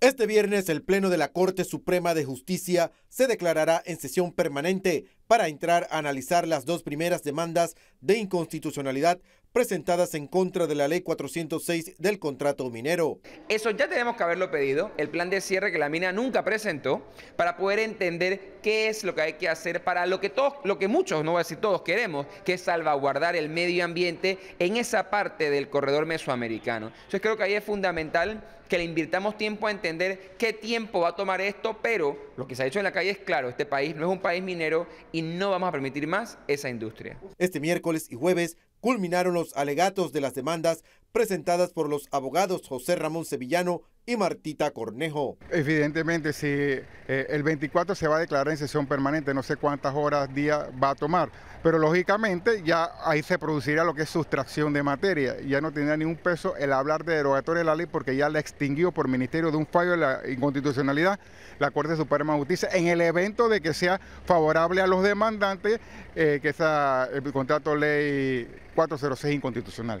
Este viernes el Pleno de la Corte Suprema de Justicia se declarará en sesión permanente para entrar a analizar las dos primeras demandas de inconstitucionalidad presentadas en contra de la ley 406 del contrato minero. Eso ya tenemos que haberlo pedido, el plan de cierre que la mina nunca presentó, para poder entender qué es lo que hay que hacer para lo que todos, lo que muchos, no voy a decir todos, queremos, que es salvaguardar el medio ambiente en esa parte del corredor mesoamericano. Entonces creo que ahí es fundamental que le invirtamos tiempo a entender qué tiempo va a tomar esto, pero lo que se ha hecho en la calle es claro, este país no es un país minero y no vamos a permitir más esa industria. Este miércoles y jueves culminaron los alegatos de las demandas presentadas por los abogados José Ramón Sevillano y Martita Cornejo. Evidentemente, si eh, el 24 se va a declarar en sesión permanente, no sé cuántas horas, días va a tomar, pero lógicamente ya ahí se producirá lo que es sustracción de materia. Ya no tendrá ningún peso el hablar de derogatoria de la ley porque ya la extinguió por ministerio de un fallo de la inconstitucionalidad la Corte Suprema de Justicia en el evento de que sea favorable a los demandantes eh, que esa, el contrato ley 406 inconstitucional.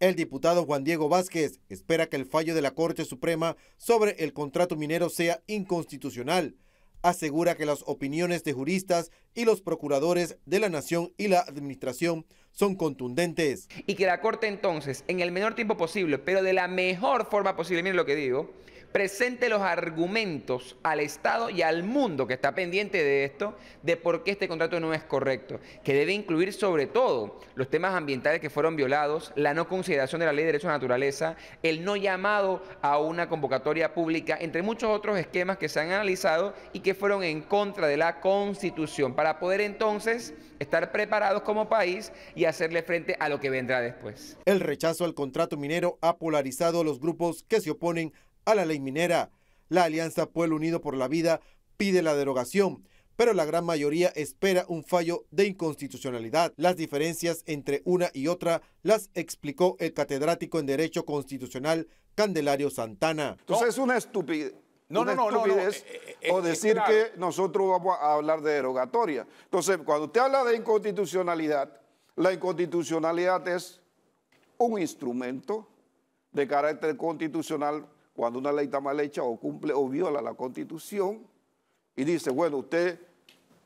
El diputado Juan Diego Vázquez espera que el fallo de la Corte Suprema sobre el contrato minero sea inconstitucional. Asegura que las opiniones de juristas y los procuradores de la Nación y la Administración son contundentes. Y que la Corte entonces, en el menor tiempo posible, pero de la mejor forma posible, miren lo que digo, presente los argumentos al Estado y al mundo que está pendiente de esto, de por qué este contrato no es correcto, que debe incluir sobre todo los temas ambientales que fueron violados, la no consideración de la ley de derechos de naturaleza, el no llamado a una convocatoria pública, entre muchos otros esquemas que se han analizado y que fueron en contra de la Constitución, para poder entonces estar preparados como país y hacerle frente a lo que vendrá después. El rechazo al contrato minero ha polarizado a los grupos que se oponen a la ley minera. La Alianza Pueblo Unido por la Vida pide la derogación, pero la gran mayoría espera un fallo de inconstitucionalidad. Las diferencias entre una y otra las explicó el catedrático en Derecho Constitucional Candelario Santana. Entonces es una estupidez. No, no, no, no, eh, eh, eh, o decir que nosotros vamos a hablar de derogatoria. Entonces, cuando usted habla de inconstitucionalidad, la inconstitucionalidad es un instrumento de carácter constitucional cuando una ley está mal hecha o cumple o viola la constitución y dice, bueno, usted,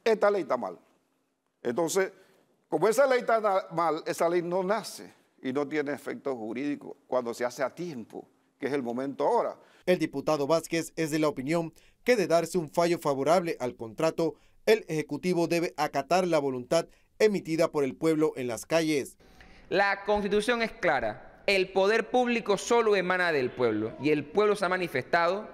esta ley está mal. Entonces, como esa ley está mal, esa ley no nace y no tiene efecto jurídico cuando se hace a tiempo, que es el momento ahora. El diputado Vázquez es de la opinión que de darse un fallo favorable al contrato, el Ejecutivo debe acatar la voluntad emitida por el pueblo en las calles. La constitución es clara, el poder público solo emana del pueblo y el pueblo se ha manifestado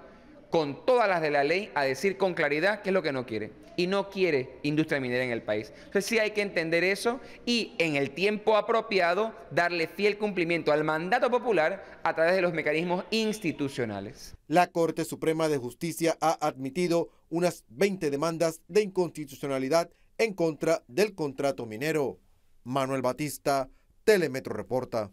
con todas las de la ley a decir con claridad qué es lo que no quiere. Y no quiere industria minera en el país. Entonces sí hay que entender eso y en el tiempo apropiado darle fiel cumplimiento al mandato popular a través de los mecanismos institucionales. La Corte Suprema de Justicia ha admitido unas 20 demandas de inconstitucionalidad en contra del contrato minero. Manuel Batista, Telemetro Reporta.